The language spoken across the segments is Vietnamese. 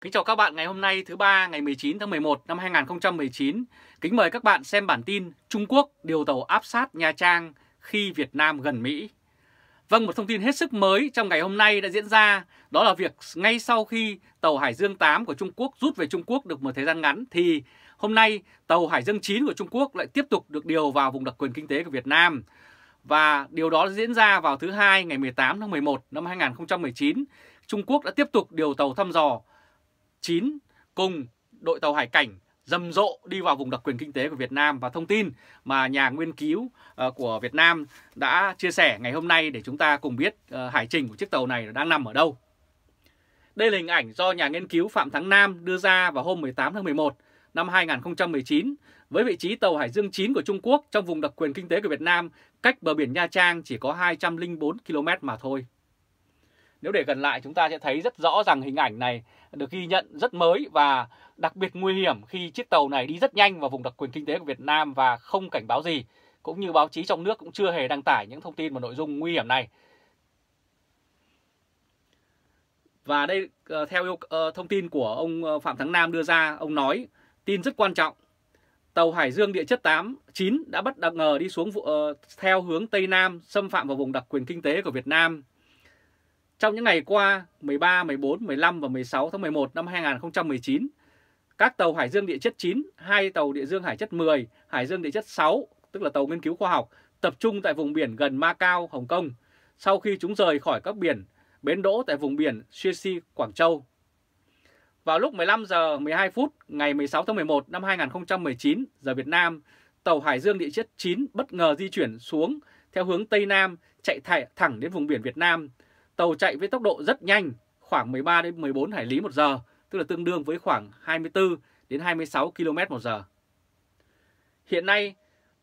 Kính chào các bạn ngày hôm nay thứ ba ngày 19 tháng 11 năm 2019. Kính mời các bạn xem bản tin Trung Quốc điều tàu áp sát Nha Trang khi Việt Nam gần Mỹ. Vâng, một thông tin hết sức mới trong ngày hôm nay đã diễn ra, đó là việc ngay sau khi tàu Hải Dương 8 của Trung Quốc rút về Trung Quốc được một thời gian ngắn thì hôm nay tàu Hải Dương 9 của Trung Quốc lại tiếp tục được điều vào vùng đặc quyền kinh tế của Việt Nam. Và điều đó diễn ra vào thứ hai ngày 18 tháng 11 năm 2019, Trung Quốc đã tiếp tục điều tàu thăm dò 9 cùng đội tàu hải cảnh rầm rộ đi vào vùng đặc quyền kinh tế của Việt Nam và thông tin mà nhà nghiên cứu ờ, của Việt Nam đã chia sẻ ngày hôm nay để chúng ta cùng biết ờ, hải trình của chiếc tàu này đang nằm ở đâu. Đây là hình ảnh do nhà nghiên cứu Phạm Thắng Nam đưa ra vào hôm 18 tháng 11 năm 2019 với vị trí tàu Hải Dương 9 của Trung Quốc trong vùng đặc quyền kinh tế của Việt Nam cách bờ biển Nha Trang chỉ có 204 km mà thôi. Nếu để gần lại chúng ta sẽ thấy rất rõ rằng hình ảnh này được ghi nhận rất mới và đặc biệt nguy hiểm khi chiếc tàu này đi rất nhanh vào vùng đặc quyền kinh tế của Việt Nam và không cảnh báo gì. Cũng như báo chí trong nước cũng chưa hề đăng tải những thông tin và nội dung nguy hiểm này. Và đây ờ, theo ờ, thông tin của ông ờ, Phạm Thắng Nam đưa ra, ông nói tin rất quan trọng. Tàu Hải Dương địa chất 8 9 đã bất ngờ đi xuống theo hướng Tây Nam xâm phạm vào vùng đặc quyền kinh tế của Việt Nam. Trong những ngày qua 13, 14, 15 và 16 tháng 11 năm 2019, các tàu Hải dương địa chất 9, hai tàu địa dương Hải chất 10, Hải dương địa chất 6, tức là tàu nghiên cứu khoa học, tập trung tại vùng biển gần Macau, Hồng Kông, sau khi chúng rời khỏi các biển, bến đỗ tại vùng biển Xuexi, Quảng Châu. Vào lúc 15 giờ 12 phút ngày 16 tháng 11 năm 2019 giờ Việt Nam, tàu Hải dương địa chất 9 bất ngờ di chuyển xuống theo hướng Tây Nam chạy thẳng đến vùng biển Việt Nam, Tàu chạy với tốc độ rất nhanh, khoảng 13 đến 14 hải lý một giờ, tức là tương đương với khoảng 24 đến 26 km một giờ. Hiện nay,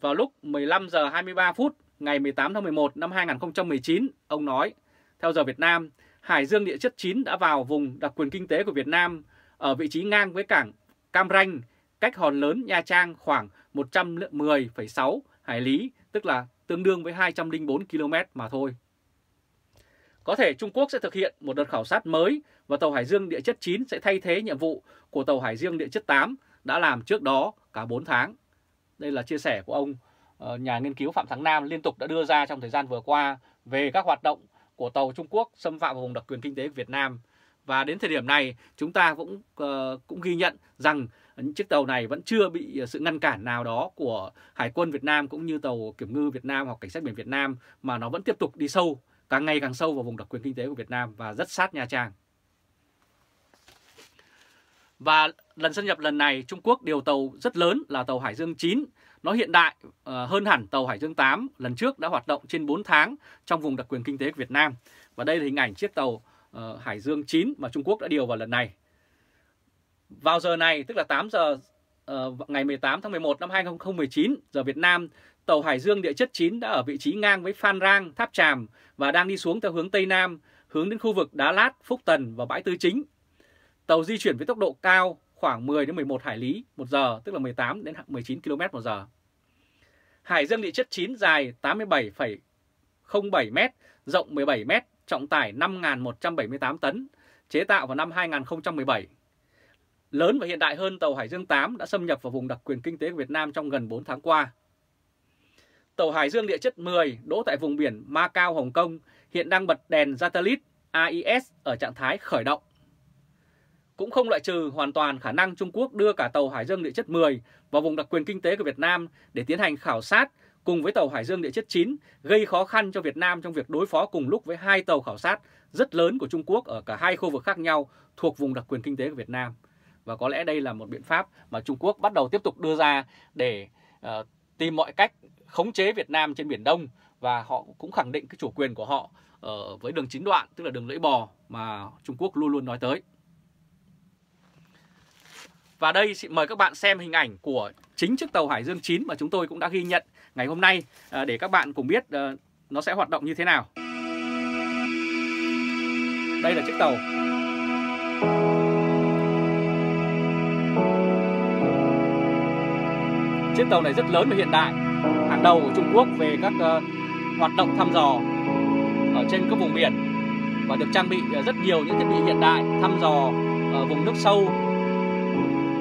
vào lúc 15 giờ 23 phút ngày 18 tháng 11 năm 2019, ông nói, theo giờ Việt Nam, Hải Dương địa chất 9 đã vào vùng đặc quyền kinh tế của Việt Nam ở vị trí ngang với cảng Cam Ranh, cách hòn lớn Nha Trang khoảng 110,6 hải lý, tức là tương đương với 204 km mà thôi. Có thể Trung Quốc sẽ thực hiện một đợt khảo sát mới và tàu Hải Dương địa chất 9 sẽ thay thế nhiệm vụ của tàu Hải Dương địa chất 8 đã làm trước đó cả 4 tháng. Đây là chia sẻ của ông ờ, nhà nghiên cứu Phạm Thắng Nam liên tục đã đưa ra trong thời gian vừa qua về các hoạt động của tàu Trung Quốc xâm phạm vào vùng đặc quyền kinh tế Việt Nam. Và đến thời điểm này chúng ta cũng ờ, cũng ghi nhận rằng chiếc tàu này vẫn chưa bị sự ngăn cản nào đó của Hải quân Việt Nam cũng như tàu kiểm ngư Việt Nam hoặc cảnh sát biển Việt Nam mà nó vẫn tiếp tục đi sâu càng ngày càng sâu vào vùng đặc quyền kinh tế của Việt Nam và rất sát Nha Trang. Và lần xâm nhập lần này Trung Quốc điều tàu rất lớn là tàu Hải Dương 9. Nó hiện đại ờ, hơn hẳn tàu Hải Dương 8 lần trước đã hoạt động trên 4 tháng trong vùng đặc quyền kinh tế của Việt Nam. Và đây là hình ảnh chiếc tàu ờ, Hải Dương 9 mà Trung Quốc đã điều vào lần này. Vào giờ này, tức là 8 giờ ờ, ngày 18 tháng 11 năm 2019 giờ Việt Nam tàu Hải Dương địa chất 9 đã ở vị trí ngang với Phan Rang, Tháp Tràm và đang đi xuống theo hướng Tây Nam, hướng đến khu vực Đá Lát, Phúc Tần và Bãi Tư Chính. Tàu di chuyển với tốc độ cao khoảng 10 đến 11 hải lý một giờ, tức là 18 đến 19 km một giờ. Hải Dương địa chất 9 dài 87,07 m, rộng 17 m, trọng tải 5.178 tấn, chế tạo vào năm 2017. Lớn và hiện đại hơn tàu Hải Dương 8 đã xâm nhập vào vùng đặc quyền kinh tế của Việt Nam trong gần 4 tháng qua tàu Hải Dương địa chất 10 đỗ tại vùng biển Macau, Hồng Kông hiện đang bật đèn satellite AIS ở trạng thái khởi động. Cũng không loại trừ hoàn toàn khả năng Trung Quốc đưa cả tàu Hải Dương địa chất 10 vào vùng đặc quyền kinh tế của Việt Nam để tiến hành khảo sát cùng với tàu Hải Dương địa chất 9 gây khó khăn cho Việt Nam trong việc đối phó cùng lúc với hai tàu khảo sát rất lớn của Trung Quốc ở cả hai khu vực khác nhau thuộc vùng đặc quyền kinh tế của Việt Nam. Và có lẽ đây là một biện pháp mà Trung Quốc bắt đầu tiếp tục đưa ra để uh, tìm mọi cách khống chế Việt Nam trên Biển Đông và họ cũng khẳng định cái chủ quyền của họ ở với đường chín đoạn, tức là đường lưỡi bò mà Trung Quốc luôn luôn nói tới. Và đây xin mời các bạn xem hình ảnh của chính chiếc tàu Hải Dương 9 mà chúng tôi cũng đã ghi nhận ngày hôm nay à, để các bạn cùng biết à, nó sẽ hoạt động như thế nào. Đây là chiếc tàu Chiếc tàu này rất lớn và hiện đại hàng đầu của Trung Quốc về các ờ, hoạt động thăm dò ở trên các vùng biển và được trang bị ờ, rất nhiều những thiết bị hiện đại thăm dò ở vùng nước sâu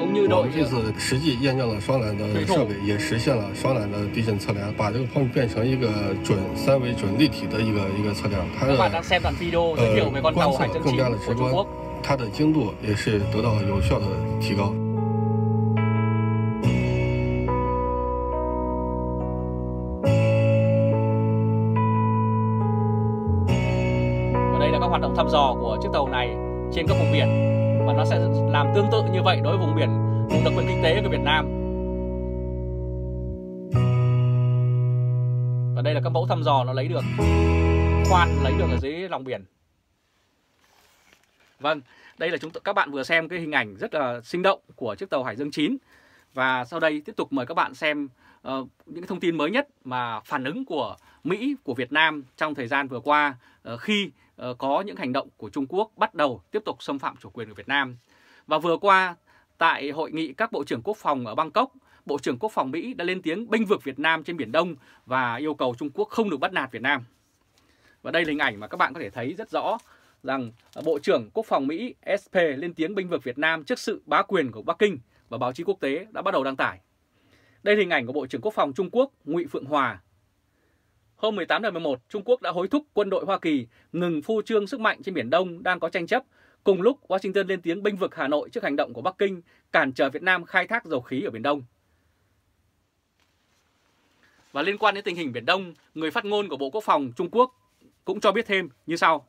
cũng như đội 这次实际验证了双缆的设备，也实现了双缆的地震测量，把这个碰变成一个准三维准立体的一个一个测量。它的呃观测更加的直观，它的精度也是得到有效的提高。thăm dò của chiếc tàu này trên các vùng biển và nó sẽ làm tương tự như vậy đối với vùng biển vùng đặc quyền kinh tế của Việt Nam và đây là các mẫu thăm dò nó lấy được khoan lấy được ở dưới lòng biển Vâng, đây là chúng các bạn vừa xem cái hình ảnh rất là sinh động của chiếc tàu Hải Dương 9 và sau đây tiếp tục mời các bạn xem uh, những thông tin mới nhất mà phản ứng của Mỹ, của Việt Nam trong thời gian vừa qua uh, khi uh, có những hành động của Trung Quốc bắt đầu tiếp tục xâm phạm chủ quyền của Việt Nam. Và vừa qua, tại hội nghị các bộ trưởng quốc phòng ở Bangkok, Bộ trưởng Quốc phòng Mỹ đã lên tiếng bênh vực Việt Nam trên Biển Đông và yêu cầu Trung Quốc không được bắt nạt Việt Nam. Và đây là hình ảnh mà các bạn có thể thấy rất rõ rằng Bộ trưởng Quốc phòng Mỹ SP lên tiếng bênh vực Việt Nam trước sự bá quyền của Bắc Kinh – và báo chí quốc tế đã bắt đầu đăng tải. Đây là hình ảnh của Bộ trưởng Quốc phòng Trung Quốc Ngụy Phượng Hòa. Hôm 18 tháng 11, Trung Quốc đã hối thúc quân đội Hoa Kỳ ngừng phô trương sức mạnh trên Biển Đông đang có tranh chấp. Cùng lúc, Washington lên tiếng bênh vực Hà Nội trước hành động của Bắc Kinh cản trở Việt Nam khai thác dầu khí ở Biển Đông. Và liên quan đến tình hình Biển Đông, người phát ngôn của Bộ Quốc phòng Trung Quốc cũng cho biết thêm như sau.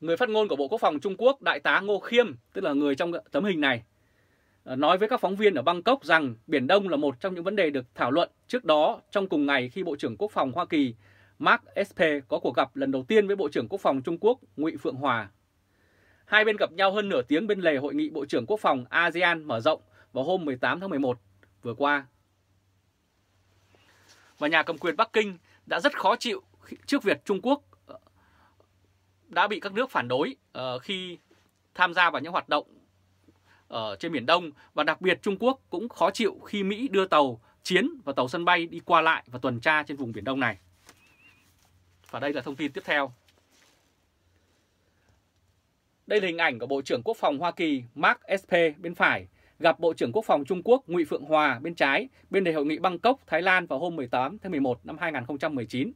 người phát ngôn của Bộ Quốc phòng Trung Quốc Đại tá Ngô Khiêm, tức là người trong tấm hình này, ờ, nói với các phóng viên ở Bangkok rằng Biển Đông là một trong những vấn đề được thảo luận trước đó trong cùng ngày khi Bộ trưởng Quốc phòng Hoa Kỳ Mark Esper có cuộc gặp lần đầu tiên với Bộ trưởng Quốc phòng Trung Quốc Ngụy Phượng Hòa. Hai bên gặp nhau hơn nửa tiếng bên lề hội nghị Bộ trưởng Quốc phòng ASEAN mở rộng vào hôm 18 tháng 11 vừa qua. Và nhà cầm quyền Bắc Kinh đã rất khó chịu trước việc Trung Quốc đã bị các nước phản đối uh, khi tham gia vào những hoạt động ở ờ, trên Biển Đông và đặc biệt Trung Quốc cũng khó chịu khi Mỹ đưa tàu chiến và tàu sân bay đi qua lại và tuần tra trên vùng Biển Đông này. Và đây là thông tin tiếp theo. Đây là hình ảnh của Bộ trưởng Quốc phòng Hoa Kỳ Mark Esper bên phải gặp Bộ trưởng Quốc phòng Trung Quốc Ngụy Phượng Hòa bên trái bên đề hội nghị Bangkok, Thái Lan vào hôm 18 tháng 11 năm 2019.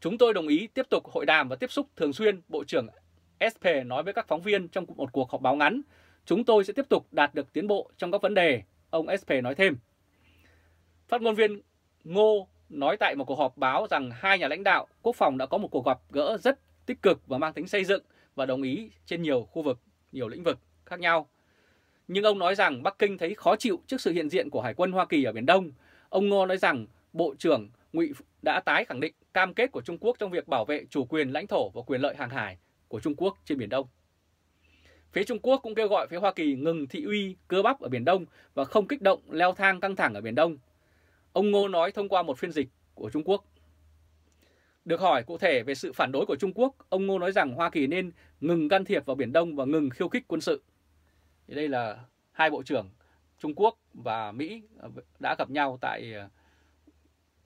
Chúng tôi đồng ý tiếp tục hội đàm và tiếp xúc thường xuyên, Bộ trưởng SP nói với các phóng viên trong một cuộc họp báo ngắn. Chúng tôi sẽ tiếp tục đạt được tiến bộ trong các vấn đề, ông SP nói thêm. Phát ngôn viên Ngô nói tại một cuộc họp báo rằng hai nhà lãnh đạo quốc phòng đã có một cuộc gặp gỡ rất tích cực và mang tính xây dựng và đồng ý trên nhiều khu vực, nhiều lĩnh vực khác nhau. Nhưng ông nói rằng Bắc Kinh thấy khó chịu trước sự hiện diện của Hải quân Hoa Kỳ ở Biển Đông. Ông Ngô nói rằng Bộ trưởng Ngụy đã tái khẳng định cam kết của Trung Quốc trong việc bảo vệ chủ quyền lãnh thổ và quyền lợi hàng hải của Trung Quốc trên Biển Đông. Phía Trung Quốc cũng kêu gọi phía Hoa Kỳ ngừng thị uy cơ bắp ở Biển Đông và không kích động leo thang căng thẳng ở Biển Đông. Ông Ngô nói thông qua một phiên dịch của Trung Quốc. Được hỏi cụ thể về sự phản đối của Trung Quốc, ông Ngô nói rằng Hoa Kỳ nên ngừng can thiệp vào Biển Đông và ngừng khiêu khích quân sự. đây là hai bộ trưởng Trung Quốc và Mỹ đã gặp nhau tại ờ,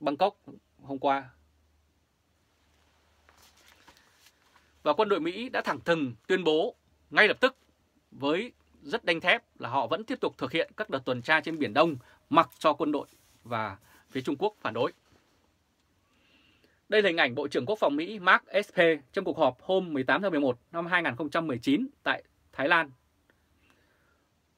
Bangkok hôm qua và quân đội Mỹ đã thẳng thừng tuyên bố ngay lập tức với rất đanh thép là họ vẫn tiếp tục thực hiện các đợt tuần tra trên Biển Đông mặc cho quân đội và phía Trung Quốc phản đối. Đây là hình ảnh Bộ trưởng Quốc phòng Mỹ Mark Esper trong cuộc họp hôm 18 tháng 11 năm 2019 tại Thái Lan.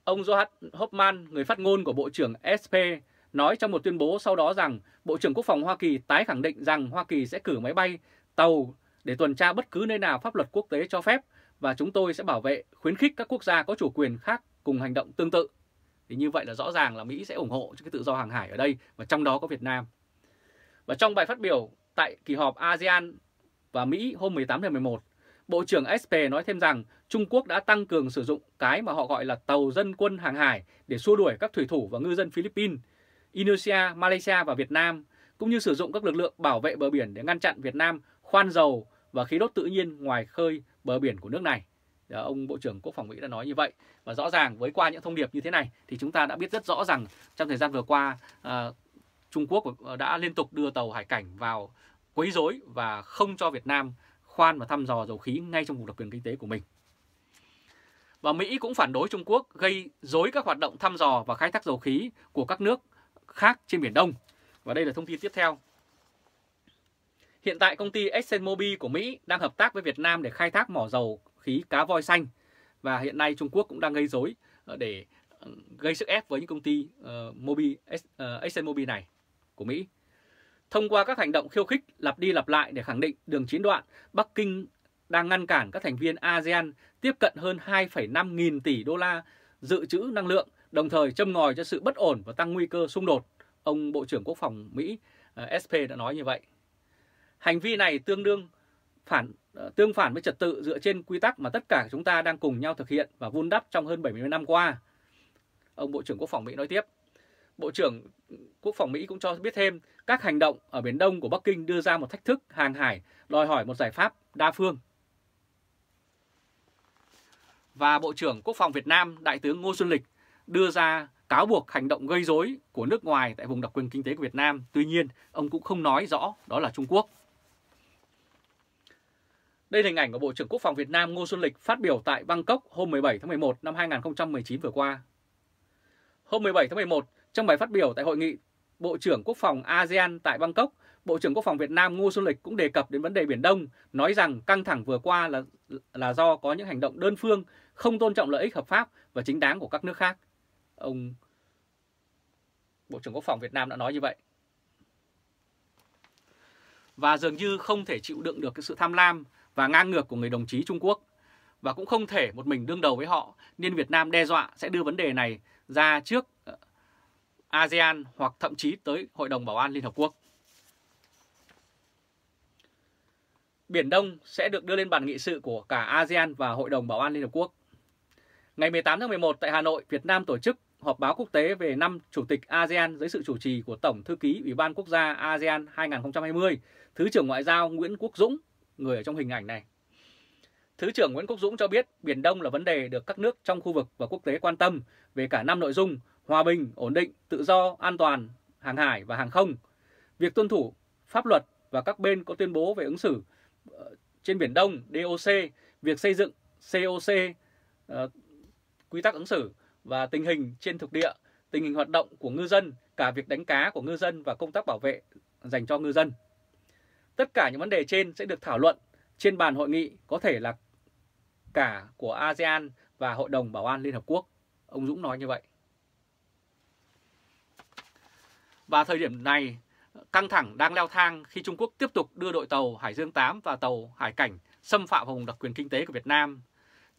Ông Johan Hoffman, người phát ngôn của Bộ trưởng Esper, nói trong một tuyên bố sau đó rằng Bộ trưởng Quốc phòng Hoa Kỳ tái khẳng định rằng Hoa Kỳ sẽ cử máy bay, tàu để tuần tra bất cứ nơi nào pháp luật quốc tế cho phép và chúng tôi sẽ bảo vệ, khuyến khích các quốc gia có chủ quyền khác cùng hành động tương tự. Thì như vậy là rõ ràng là Mỹ sẽ ủng hộ cho cái tự do hàng hải ở đây và trong đó có Việt Nam. Và trong bài phát biểu tại kỳ họp ASEAN và Mỹ hôm 18 tháng 11, Bộ trưởng SP nói thêm rằng Trung Quốc đã tăng cường sử dụng cái mà họ gọi là tàu dân quân hàng hải để xua đuổi các thủy thủ và ngư dân Philippines, Indonesia, Malaysia và Việt Nam, cũng như sử dụng các lực lượng bảo vệ bờ biển để ngăn chặn Việt Nam khoan dầu và khí đốt tự nhiên ngoài khơi bờ biển của nước này. Đó, dạ, ông Bộ trưởng Quốc phòng Mỹ đã nói như vậy. Và rõ ràng với qua những thông điệp như thế này thì chúng ta đã biết rất rõ rằng trong thời gian vừa qua à, Trung Quốc ờ, đã liên tục đưa tàu hải cảnh vào quấy rối và không cho Việt Nam khoan và thăm dò dầu khí ngay trong vùng đặc quyền kinh tế của mình. Và Mỹ cũng phản đối Trung Quốc gây rối các hoạt động thăm dò và khai thác dầu khí của các nước khác trên Biển Đông. Và đây là thông tin tiếp theo Hiện tại công ty ExxonMobil của Mỹ đang hợp tác với Việt Nam để khai thác mỏ dầu khí cá voi xanh và hiện nay Trung Quốc cũng đang gây rối ờ, để ừ, gây sức ép với những công ty uh, Mobil, uh, ờ, ExxonMobil này của Mỹ. Thông qua các hành động khiêu khích lặp đi lặp lại để khẳng định đường chiến đoạn, Bắc Kinh đang ngăn cản các thành viên ASEAN tiếp cận hơn 2,5 nghìn tỷ đô la dự trữ năng lượng, đồng thời châm ngòi cho sự bất ổn và tăng nguy cơ xung đột. Ông Bộ trưởng Quốc phòng Mỹ uh, SP đã nói như vậy. Hành vi này tương đương phản ờ, tương phản với trật tự dựa trên quy tắc mà tất cả chúng ta đang cùng nhau thực hiện và vun đắp trong hơn 70 năm qua. Ông Bộ trưởng Quốc phòng Mỹ nói tiếp. Bộ trưởng Quốc phòng Mỹ cũng cho biết thêm các hành động ở Biển Đông của Bắc Kinh đưa ra một thách thức hàng hải đòi hỏi một giải pháp đa phương. Và Bộ trưởng Quốc phòng Việt Nam Đại tướng Ngô Xuân Lịch đưa ra cáo buộc hành động gây rối của nước ngoài tại vùng đặc quyền kinh tế của Việt Nam. Tuy nhiên, ông cũng không nói rõ đó là Trung Quốc. Đây là hình ảnh của Bộ trưởng Quốc phòng Việt Nam Ngô Xuân Lịch phát biểu tại Bangkok hôm 17 tháng 11 năm 2019 vừa qua. Hôm 17 tháng 11, trong bài phát biểu tại hội nghị Bộ trưởng Quốc phòng ASEAN tại Bangkok, Bộ trưởng Quốc phòng Việt Nam Ngô Xuân Lịch cũng đề cập đến vấn đề Biển Đông, nói rằng căng thẳng vừa qua là là do có những hành động đơn phương, không tôn trọng lợi ích hợp pháp và chính đáng của các nước khác. Ông Bộ trưởng Quốc phòng Việt Nam đã nói như vậy. Và dường như không thể chịu đựng được cái sự tham lam và ngang ngược của người đồng chí Trung Quốc và cũng không thể một mình đương đầu với họ nên Việt Nam đe dọa sẽ đưa vấn đề này ra trước ờ, ASEAN hoặc thậm chí tới Hội đồng Bảo an Liên Hợp Quốc. Biển Đông sẽ được đưa lên bàn nghị sự của cả ASEAN và Hội đồng Bảo an Liên Hợp Quốc. Ngày 18 tháng 11 tại Hà Nội, Việt Nam tổ chức họp báo quốc tế về năm Chủ tịch ASEAN dưới sự chủ trì của Tổng Thư ký Ủy ban Quốc gia ASEAN 2020, Thứ trưởng Ngoại giao Nguyễn Quốc Dũng người ở trong hình ảnh này. Thứ trưởng Nguyễn Quốc Dũng cho biết Biển Đông là vấn đề được các nước trong khu vực và quốc tế quan tâm về cả năm nội dung hòa bình, ổn định, tự do, an toàn, hàng hải và hàng không. Việc tuân thủ pháp luật và các bên có tuyên bố về ứng xử ờ, trên Biển Đông, DOC, việc xây dựng COC, ờ, quy tắc ứng xử và tình hình trên thực địa, tình hình hoạt động của ngư dân, cả việc đánh cá của ngư dân và công tác bảo vệ dành cho ngư dân. Tất cả những vấn đề trên sẽ được thảo luận trên bàn hội nghị có thể là cả của ASEAN và Hội đồng Bảo an Liên Hợp Quốc. Ông Dũng nói như vậy. Và thời điểm này, căng thẳng đang leo thang khi Trung Quốc tiếp tục đưa đội tàu Hải Dương 8 và tàu Hải Cảnh xâm phạm vào vùng đặc quyền kinh tế của Việt Nam.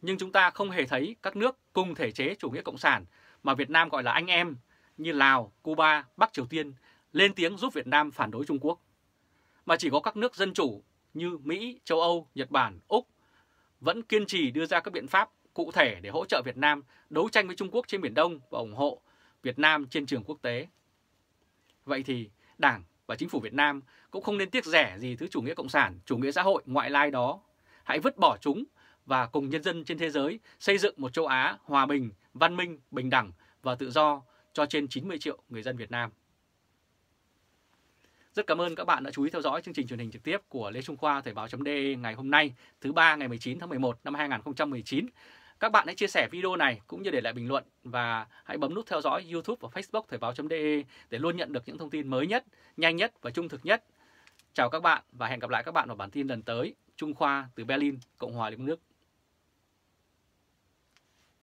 Nhưng chúng ta không hề thấy các nước cùng thể chế chủ nghĩa cộng sản mà Việt Nam gọi là anh em như Lào, Cuba, Bắc Triều Tiên lên tiếng giúp Việt Nam phản đối Trung Quốc mà chỉ có các nước dân chủ như Mỹ, châu Âu, Nhật Bản, Úc vẫn kiên trì đưa ra các biện pháp cụ thể để hỗ trợ Việt Nam đấu tranh với Trung Quốc trên Biển Đông và ủng hộ Việt Nam trên trường quốc tế. Vậy thì Đảng và Chính phủ Việt Nam cũng không nên tiếc rẻ gì thứ chủ nghĩa cộng sản, chủ nghĩa xã hội ngoại lai đó. Hãy vứt bỏ chúng và cùng nhân dân trên thế giới xây dựng một châu Á hòa bình, văn minh, bình đẳng và tự do cho trên 90 triệu người dân Việt Nam. Rất cảm ơn các bạn đã chú ý theo dõi chương trình truyền hình trực tiếp của Lê Trung Khoa Thời báo.de ngày hôm nay thứ ba ngày 19 tháng 11 năm 2019. Các bạn hãy chia sẻ video này cũng như để lại bình luận và hãy bấm nút theo dõi YouTube và Facebook Thời báo.de để luôn nhận được những thông tin mới nhất, nhanh nhất và trung thực nhất. Chào các bạn và hẹn gặp lại các bạn vào bản tin lần tới. Trung Khoa từ Berlin, Cộng hòa Liên bang Đức